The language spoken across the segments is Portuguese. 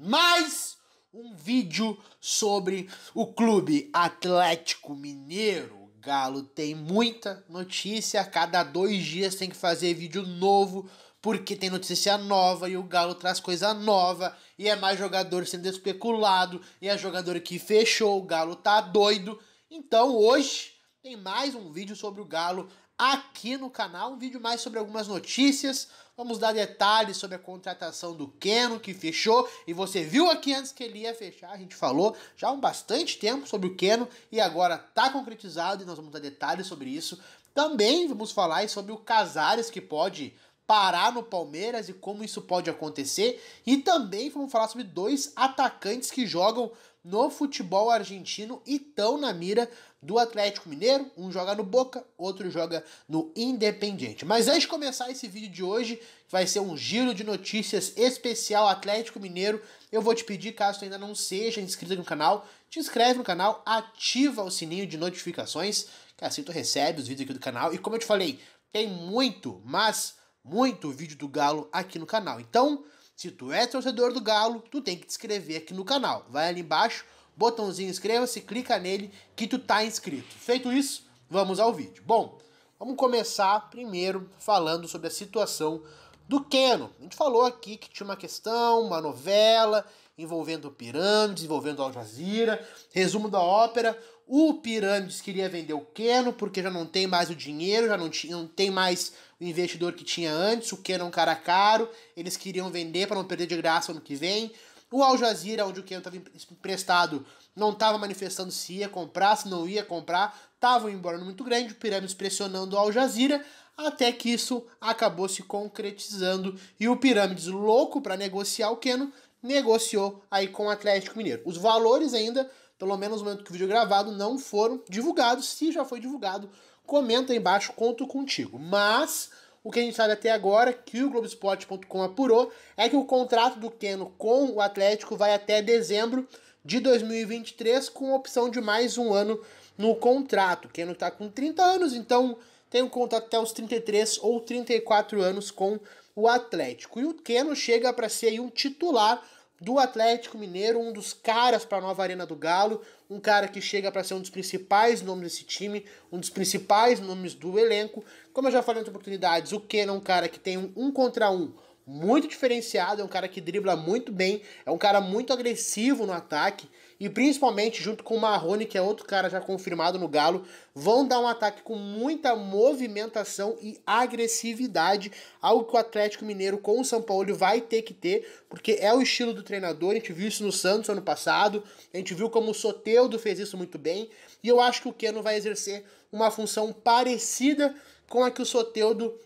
mais um vídeo sobre o Clube Atlético Mineiro. Galo tem muita notícia, a cada dois dias tem que fazer vídeo novo, porque tem notícia nova e o Galo traz coisa nova, e é mais jogador sendo especulado, e é jogador que fechou, o Galo tá doido. Então hoje tem mais um vídeo sobre o Galo aqui no canal. Um vídeo mais sobre algumas notícias. Vamos dar detalhes sobre a contratação do Keno, que fechou. E você viu aqui antes que ele ia fechar. A gente falou já há bastante tempo sobre o Keno. E agora tá concretizado e nós vamos dar detalhes sobre isso. Também vamos falar sobre o Casares, que pode parar no Palmeiras e como isso pode acontecer. E também vamos falar sobre dois atacantes que jogam no futebol argentino e estão na mira do Atlético Mineiro. Um joga no Boca, outro joga no Independiente. Mas antes de começar esse vídeo de hoje, que vai ser um giro de notícias especial Atlético Mineiro, eu vou te pedir, caso tu ainda não seja inscrito no canal, te inscreve no canal, ativa o sininho de notificações, que assim tu recebe os vídeos aqui do canal. E como eu te falei, tem muito, mas muito vídeo do Galo aqui no canal. Então, se tu é torcedor do Galo, tu tem que te inscrever aqui no canal. Vai ali embaixo, botãozinho inscreva-se, clica nele que tu tá inscrito. Feito isso, vamos ao vídeo. Bom, vamos começar primeiro falando sobre a situação do Keno. A gente falou aqui que tinha uma questão, uma novela envolvendo pirâmides, envolvendo Al Jazeera. Resumo da ópera: o Pirâmides queria vender o Keno, porque já não tem mais o dinheiro, já não, tinha, não tem mais o investidor que tinha antes. O Keno é um cara caro, eles queriam vender para não perder de graça ano que vem. O Al Jazeera, onde o Keno estava emprestado, não estava manifestando se ia comprar, se não ia comprar. Estava um embora muito grande, o Pirâmides pressionando o Al Jazeera, até que isso acabou se concretizando. E o Pirâmides, louco para negociar o Keno, negociou aí com o Atlético Mineiro. Os valores ainda, pelo menos no momento que o vídeo é gravado, não foram divulgados. Se já foi divulgado, comenta aí embaixo, conto contigo. Mas o que a gente sabe até agora, que o Globoesporte.com apurou, é que o contrato do Keno com o Atlético vai até dezembro de 2023, com opção de mais um ano no contrato. O Keno está com 30 anos, então tem um contrato até os 33 ou 34 anos com o Atlético. E o Keno chega para ser um titular do Atlético Mineiro, um dos caras para a nova Arena do Galo, um cara que chega para ser um dos principais nomes desse time, um dos principais nomes do elenco. Como eu já falei em outras oportunidades, o Keno é um cara que tem um, um contra um muito diferenciado, é um cara que dribla muito bem, é um cara muito agressivo no ataque, e principalmente junto com o Marrone, que é outro cara já confirmado no Galo, vão dar um ataque com muita movimentação e agressividade, algo que o Atlético Mineiro com o São Paulo vai ter que ter, porque é o estilo do treinador, a gente viu isso no Santos ano passado, a gente viu como o Soteudo fez isso muito bem, e eu acho que o Keno vai exercer uma função parecida com a que o Soteudo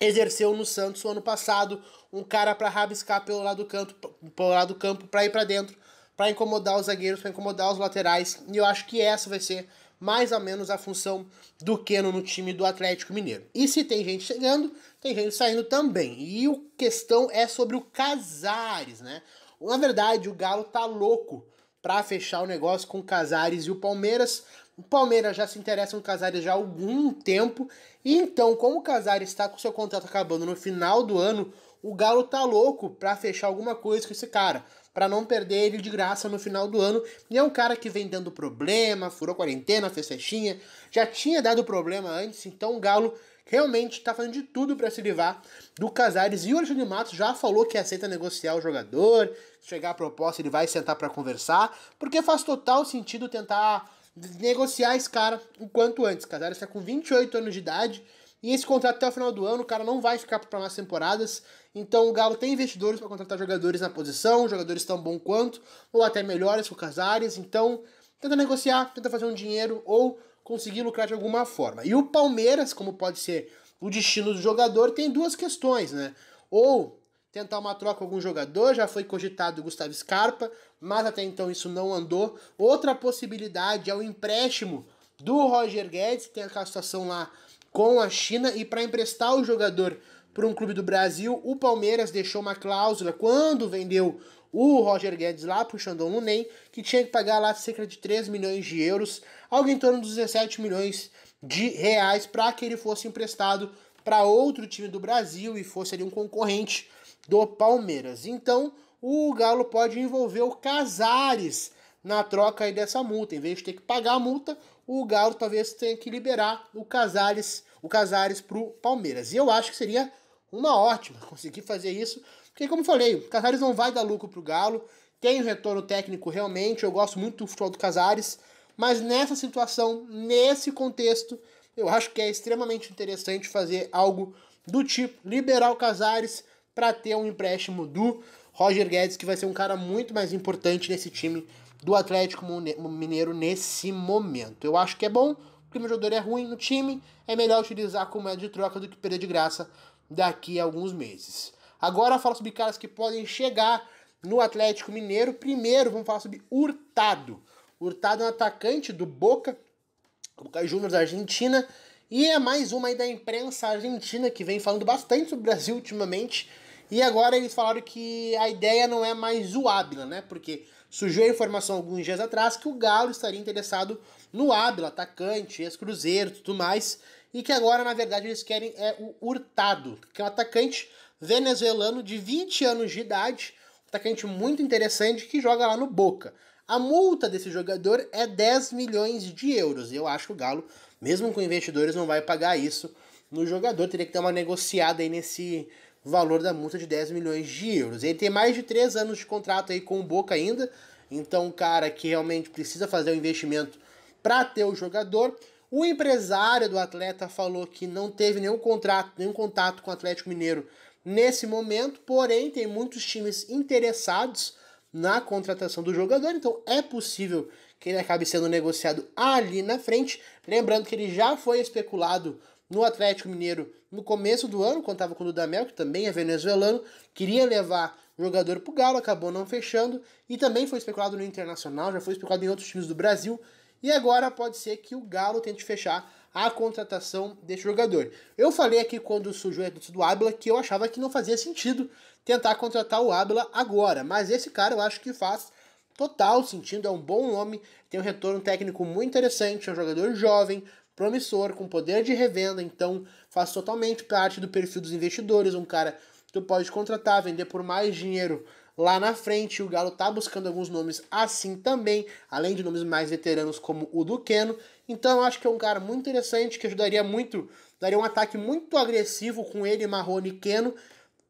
exerceu no Santos no ano passado, um cara para rabiscar pelo lado do canto, pelo lado do campo para ir para dentro, para incomodar os zagueiros, para incomodar os laterais. E eu acho que essa vai ser mais ou menos a função do Keno no time do Atlético Mineiro. E se tem gente chegando, tem gente saindo também. E a questão é sobre o Casares, né? Na verdade, o Galo tá louco para fechar o negócio com o Casares e o Palmeiras. O Palmeiras já se interessa no Casares já há algum tempo. E então, como o Casares está com seu contrato acabando no final do ano, o Galo tá louco para fechar alguma coisa com esse cara, para não perder ele de graça no final do ano. E é um cara que vem dando problema, furou quarentena, fez festinha, já tinha dado problema antes, então o Galo realmente tá fazendo de tudo para se livrar do Casares. E o Alexandre Matos já falou que aceita negociar o jogador, chegar a proposta, ele vai sentar para conversar, porque faz total sentido tentar negociar esse cara o quanto antes. Casares está com 28 anos de idade e esse contrato até o final do ano, o cara não vai ficar para mais temporadas. Então o Galo tem investidores para contratar jogadores na posição, jogadores tão bons quanto, ou até melhores com o Casares. Então tenta negociar, tenta fazer um dinheiro ou conseguir lucrar de alguma forma. E o Palmeiras, como pode ser o destino do jogador, tem duas questões, né? Ou tentar uma troca com algum jogador, já foi cogitado o Gustavo Scarpa, mas até então isso não andou. Outra possibilidade é o empréstimo do Roger Guedes, que tem aquela situação lá com a China e para emprestar o jogador para um clube do Brasil, o Palmeiras deixou uma cláusula quando vendeu o Roger Guedes lá para o Shandong Lunen, que tinha que pagar lá cerca de 3 milhões de euros, algo em torno dos 17 milhões de reais, para que ele fosse emprestado para outro time do Brasil e fosse ali um concorrente do Palmeiras. Então, o Galo pode envolver o Casares na troca aí dessa multa. Em vez de ter que pagar a multa, o Galo talvez tenha que liberar o Casares, o Casares o Palmeiras. E eu acho que seria uma ótima conseguir fazer isso, porque como eu falei, o Casares não vai dar lucro para o Galo, tem um retorno técnico realmente, eu gosto muito do futebol do Casares, mas nessa situação, nesse contexto, eu acho que é extremamente interessante fazer algo do tipo liberar o Casares para ter um empréstimo do Roger Guedes, que vai ser um cara muito mais importante nesse time do Atlético Mineiro nesse momento. Eu acho que é bom, porque meu jogador é ruim no time, é melhor utilizar como moeda de troca do que perder de graça daqui a alguns meses. Agora falo sobre caras que podem chegar no Atlético Mineiro. Primeiro, vamos falar sobre Hurtado. Hurtado é um atacante do Boca, Boca Juniors da Argentina, e é mais uma aí da imprensa argentina que vem falando bastante sobre o Brasil ultimamente. E agora eles falaram que a ideia não é mais zoável, né? Porque Surgiu a informação alguns dias atrás que o Galo estaria interessado no Abel, atacante, ex-cruzeiro tudo mais, e que agora, na verdade, eles querem é o Hurtado, que é um atacante venezuelano de 20 anos de idade, um atacante muito interessante que joga lá no Boca. A multa desse jogador é 10 milhões de euros. E eu acho que o Galo, mesmo com investidores, não vai pagar isso no jogador. Teria que ter uma negociada aí nesse, valor da multa de 10 milhões de euros. Ele tem mais de 3 anos de contrato aí com o Boca ainda, então um cara que realmente precisa fazer o um investimento para ter o jogador. O empresário do atleta falou que não teve nenhum contrato, nenhum contato com o Atlético Mineiro nesse momento, porém tem muitos times interessados na contratação do jogador, então é possível que ele acabe sendo negociado ali na frente. Lembrando que ele já foi especulado no Atlético Mineiro no começo do ano, contava com o Dudamel, que também é venezuelano, queria levar o jogador para o Galo, acabou não fechando, e também foi especulado no Internacional, já foi especulado em outros times do Brasil, e agora pode ser que o Galo tente fechar a contratação desse jogador. Eu falei aqui quando surgiu a do Ábila que eu achava que não fazia sentido tentar contratar o Ábila agora, mas esse cara eu acho que faz total sentido, é um bom nome, tem um retorno técnico muito interessante, é um jogador jovem, promissor, com poder de revenda, então faz totalmente parte do perfil dos investidores, um cara que tu pode contratar, vender por mais dinheiro lá na frente. O Galo tá buscando alguns nomes assim também, além de nomes mais veteranos como o Keno. Então eu acho que é um cara muito interessante que ajudaria muito, daria um ataque muito agressivo com ele, Marrone e Keno.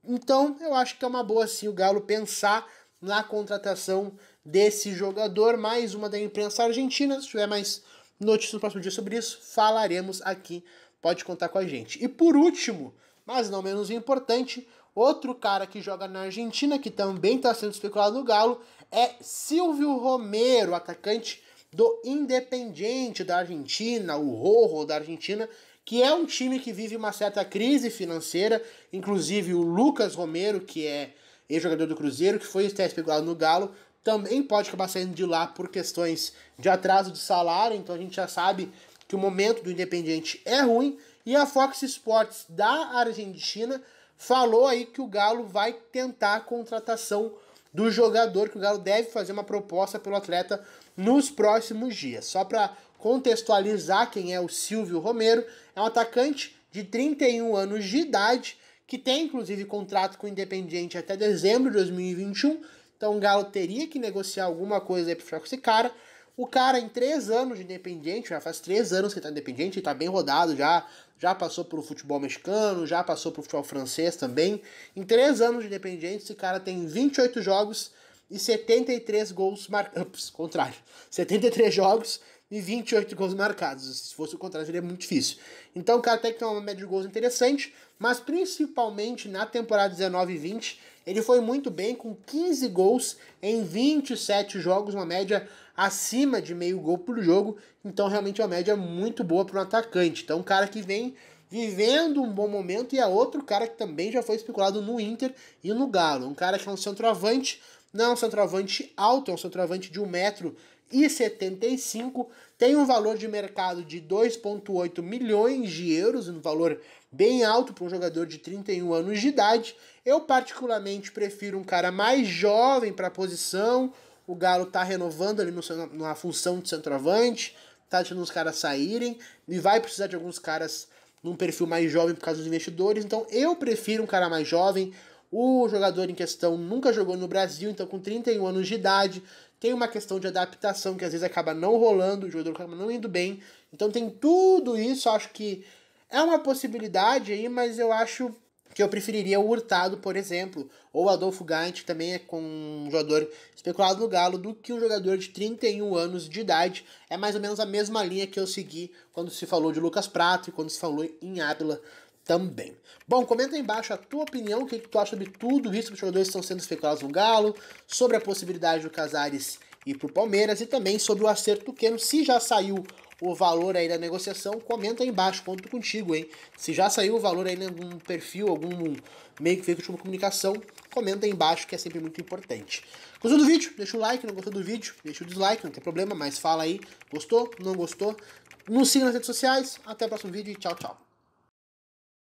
Então eu acho que é uma boa sim o Galo pensar na contratação desse jogador, mais uma da imprensa argentina, se tiver mais Notícia no próximo dia sobre isso, falaremos aqui, pode contar com a gente. E por último, mas não menos importante, outro cara que joga na Argentina, que também está sendo especulado no Galo, é Silvio Romero, atacante do Independiente da Argentina, o Rojo da Argentina, que é um time que vive uma certa crise financeira, inclusive o Lucas Romero, que é ex-jogador do Cruzeiro, que foi especulado no Galo, também pode acabar saindo de lá por questões de atraso de salário, então a gente já sabe que o momento do Independiente é ruim. E a Fox Sports da Argentina falou aí que o Galo vai tentar a contratação do jogador, que o Galo deve fazer uma proposta pelo atleta nos próximos dias. Só para contextualizar quem é o Silvio Romero, é um atacante de 31 anos de idade, que tem inclusive contrato com o Independiente até dezembro de 2021 então o Galo teria que negociar alguma coisa aí pra ficar com esse cara. O cara em três anos de independente, já faz três anos que ele tá independente, ele tá bem rodado já, já passou pro futebol mexicano, já passou pro futebol francês também. Em três anos de independente, esse cara tem 28 jogos e 73 gols marcados. Contrário, 73 jogos e 28 gols marcados. Se fosse o contrário, seria muito difícil. Então o cara tem que tem uma média de gols interessante, mas principalmente na temporada 19 e 20, ele foi muito bem com 15 gols em 27 jogos, uma média acima de meio gol por jogo. Então realmente é uma média muito boa para um atacante. Então um cara que vem vivendo um bom momento e é outro cara que também já foi especulado no Inter e no Galo. Um cara que é um centroavante não é um centroavante alto, é um centroavante de 1,75m. Tem um valor de mercado de 2,8 milhões de euros, um valor bem alto para um jogador de 31 anos de idade. Eu, particularmente, prefiro um cara mais jovem para a posição. O Galo está renovando ali no, na função de centroavante, está deixando os caras saírem e vai precisar de alguns caras num perfil mais jovem por causa dos investidores. Então eu prefiro um cara mais jovem, o jogador em questão nunca jogou no Brasil, então com 31 anos de idade, tem uma questão de adaptação que às vezes acaba não rolando, o jogador acaba não indo bem. Então tem tudo isso, acho que é uma possibilidade aí, mas eu acho que eu preferiria o Hurtado, por exemplo, ou o Adolfo Gant, que também é com um jogador especulado no Galo, do que um jogador de 31 anos de idade. É mais ou menos a mesma linha que eu segui quando se falou de Lucas Prato e quando se falou em Ábila também. Bom, comenta aí embaixo a tua opinião, o que, que tu acha sobre tudo isso que os jogadores estão sendo especulados no Galo, sobre a possibilidade do Casares ir pro Palmeiras e também sobre o acerto do Keno, se já saiu o valor aí da negociação, comenta aí embaixo, conto contigo, hein? Se já saiu o valor aí em algum perfil, algum meio que feito de uma comunicação, comenta aí embaixo que é sempre muito importante. Gostou do vídeo? Deixa o like, não gostou do vídeo? Deixa o dislike, não tem problema, mas fala aí, gostou, não gostou? Nos siga nas redes sociais, até o próximo vídeo e tchau, tchau.